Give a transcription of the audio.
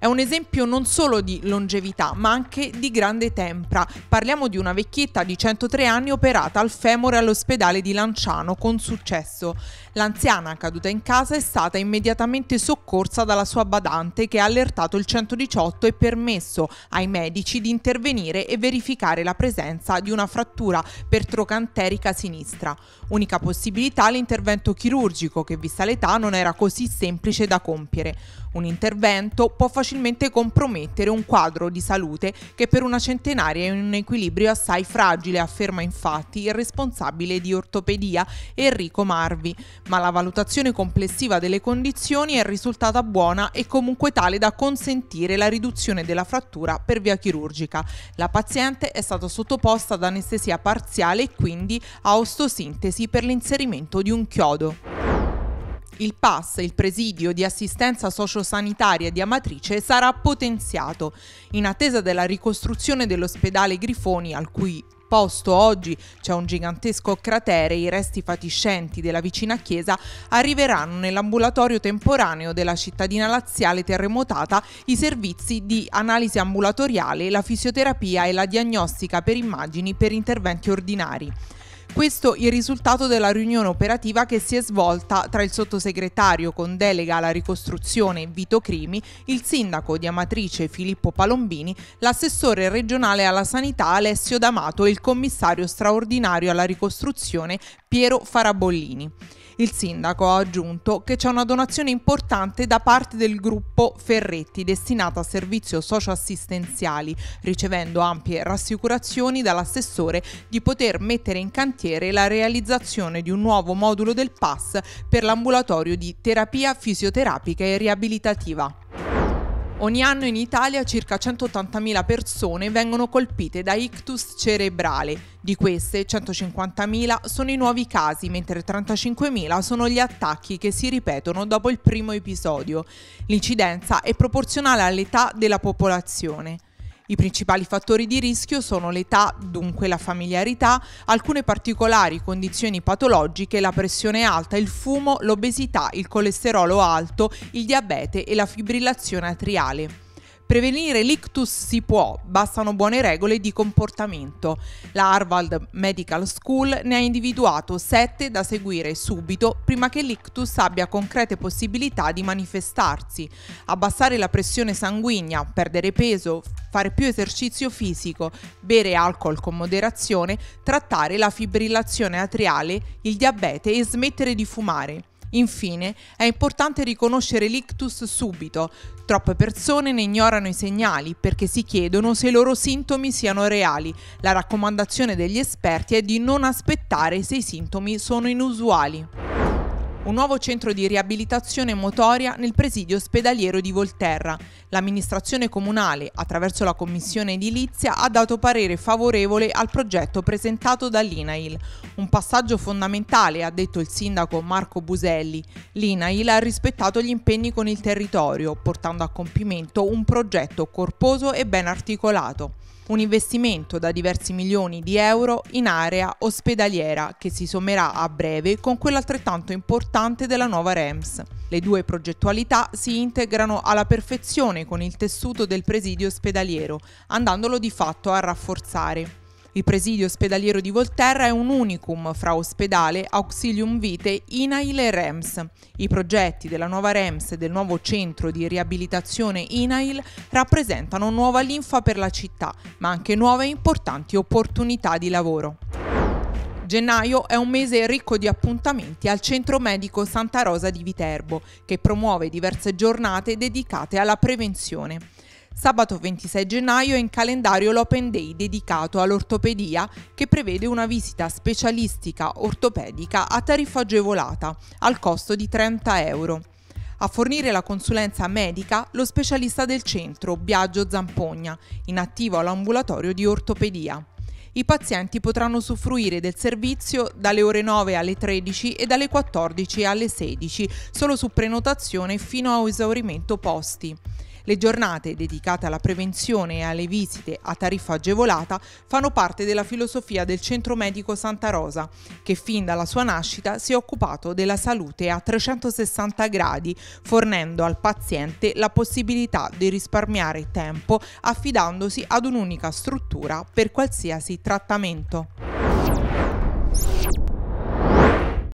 È un esempio non solo di longevità, ma anche di grande tempra. Parliamo di una vecchietta di 103 anni operata al femore all'ospedale di Lanciano con successo. L'anziana caduta in casa è stata immediatamente soccorsa dalla sua badante che ha allertato il 118 e permesso ai medici di intervenire e verificare la presenza di una frattura per trocanterica sinistra. Unica possibilità l'intervento chirurgico che vista l'età non era così semplice da compiere. Un intervento può facilitare facilmente compromettere un quadro di salute che per una centenaria è in un equilibrio assai fragile, afferma infatti il responsabile di ortopedia Enrico Marvi, ma la valutazione complessiva delle condizioni è risultata buona e comunque tale da consentire la riduzione della frattura per via chirurgica. La paziente è stata sottoposta ad anestesia parziale e quindi a ostosintesi per l'inserimento di un chiodo. Il PAS, il presidio di assistenza sociosanitaria di Amatrice, sarà potenziato in attesa della ricostruzione dell'ospedale Grifoni al cui posto oggi c'è un gigantesco cratere, e i resti fatiscenti della vicina chiesa arriveranno nell'ambulatorio temporaneo della cittadina laziale terremotata i servizi di analisi ambulatoriale, la fisioterapia e la diagnostica per immagini per interventi ordinari. Questo il risultato della riunione operativa che si è svolta tra il sottosegretario con delega alla ricostruzione Vito Crimi, il sindaco di Amatrice Filippo Palombini, l'assessore regionale alla sanità Alessio D'Amato e il commissario straordinario alla ricostruzione Piero Farabollini. Il sindaco ha aggiunto che c'è una donazione importante da parte del gruppo Ferretti destinata a servizio socioassistenziali, ricevendo ampie rassicurazioni dall'assessore di poter mettere in cantiere la realizzazione di un nuovo modulo del PAS per l'ambulatorio di terapia fisioterapica e riabilitativa. Ogni anno in Italia circa 180.000 persone vengono colpite da ictus cerebrale. Di queste 150.000 sono i nuovi casi, mentre 35.000 sono gli attacchi che si ripetono dopo il primo episodio. L'incidenza è proporzionale all'età della popolazione. I principali fattori di rischio sono l'età, dunque la familiarità, alcune particolari condizioni patologiche, la pressione alta, il fumo, l'obesità, il colesterolo alto, il diabete e la fibrillazione atriale. Prevenire l'ictus si può, bastano buone regole di comportamento. La Harvard Medical School ne ha individuato sette da seguire subito prima che l'ictus abbia concrete possibilità di manifestarsi. Abbassare la pressione sanguigna, perdere peso, fare più esercizio fisico, bere alcol con moderazione, trattare la fibrillazione atriale, il diabete e smettere di fumare. Infine, è importante riconoscere l'ictus subito. Troppe persone ne ignorano i segnali perché si chiedono se i loro sintomi siano reali. La raccomandazione degli esperti è di non aspettare se i sintomi sono inusuali un nuovo centro di riabilitazione motoria nel presidio ospedaliero di Volterra. L'amministrazione comunale, attraverso la commissione edilizia, ha dato parere favorevole al progetto presentato dall'INAIL. Un passaggio fondamentale, ha detto il sindaco Marco Buselli. L'INAIL ha rispettato gli impegni con il territorio, portando a compimento un progetto corposo e ben articolato un investimento da diversi milioni di euro in area ospedaliera che si sommerà a breve con quello importante importante della nuova REMS. Le due progettualità si integrano alla perfezione con il tessuto del presidio ospedaliero, andandolo di fatto a rafforzare. Il presidio ospedaliero di Volterra è un unicum fra ospedale, auxilium vitae, INAIL e REMS. I progetti della nuova REMS e del nuovo centro di riabilitazione INAIL rappresentano nuova linfa per la città, ma anche nuove e importanti opportunità di lavoro. Gennaio è un mese ricco di appuntamenti al Centro Medico Santa Rosa di Viterbo, che promuove diverse giornate dedicate alla prevenzione. Sabato 26 gennaio è in calendario l'Open Day dedicato all'ortopedia che prevede una visita specialistica ortopedica a tariffa agevolata, al costo di 30 euro. A fornire la consulenza medica lo specialista del centro, Biagio Zampogna, in attivo all'ambulatorio di ortopedia. I pazienti potranno usufruire del servizio dalle ore 9 alle 13 e dalle 14 alle 16, solo su prenotazione fino a esaurimento posti. Le giornate dedicate alla prevenzione e alle visite a tariffa agevolata fanno parte della filosofia del Centro Medico Santa Rosa, che fin dalla sua nascita si è occupato della salute a 360 gradi, fornendo al paziente la possibilità di risparmiare tempo affidandosi ad un'unica struttura per qualsiasi trattamento.